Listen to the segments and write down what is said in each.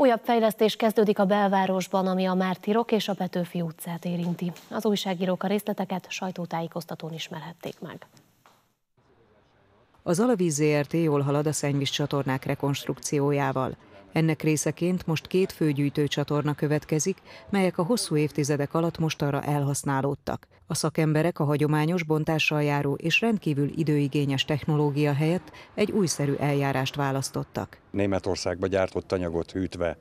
Újabb fejlesztés kezdődik a belvárosban, ami a Mártirok és a Petőfi utcát érinti. Az újságírók a részleteket sajtótájékoztatón ismerhették meg. Az Alavíz ZRT jól halad a szennyvíz csatornák rekonstrukciójával. Ennek részeként most két főgyűjtő csatorna következik, melyek a hosszú évtizedek alatt mostanra elhasználódtak. A szakemberek a hagyományos bontással járó és rendkívül időigényes technológia helyett egy újszerű eljárást választottak. Németországba gyártott anyagot hűtve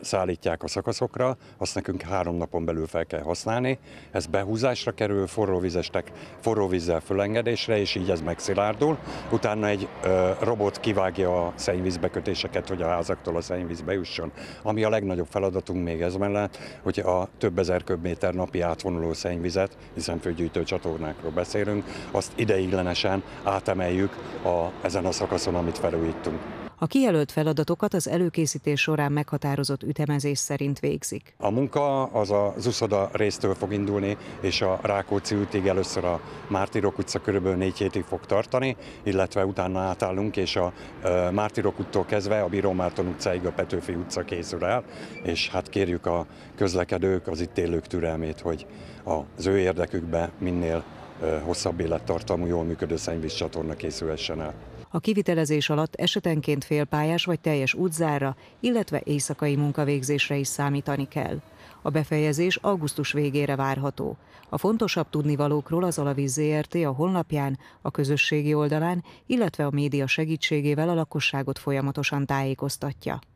szállítják a szakaszokra, azt nekünk három napon belül fel kell használni. Ez behúzásra kerül, forróvizestek forróvízzel fölengedésre, és így ez megszilárdul. Utána egy robot kivágja a szennyvízbekötéseket, hogy a házaktól ahol a szennyvíz bejusson. Ami a legnagyobb feladatunk még ez mellett, hogy a több ezer köbméter napi átvonuló szennyvizet, hiszen főgyűjtő csatornákról beszélünk, azt ideiglenesen átemeljük a, ezen a szakaszon, amit felújítunk. A kijelölt feladatokat az előkészítés során meghatározott ütemezés szerint végzik. A munka az a Zuszoda résztől fog indulni, és a Rákóczi útig először a Mártirok utca körülbelül négy hétig fog tartani, illetve utána átállunk, és a Mártirok úttól kezdve a Bíró Márton utcáig a Petőfi utca készül el, és hát kérjük a közlekedők, az itt élők türelmét, hogy az ő érdekükbe minél hosszabb élettartamú, jól működő szennyvíz csatorna készülhessen el. A kivitelezés alatt esetenként félpályás vagy teljes útzára, illetve éjszakai munkavégzésre is számítani kell. A befejezés augusztus végére várható. A fontosabb tudnivalókról az Alavíz ZRT a honlapján, a közösségi oldalán, illetve a média segítségével a lakosságot folyamatosan tájékoztatja.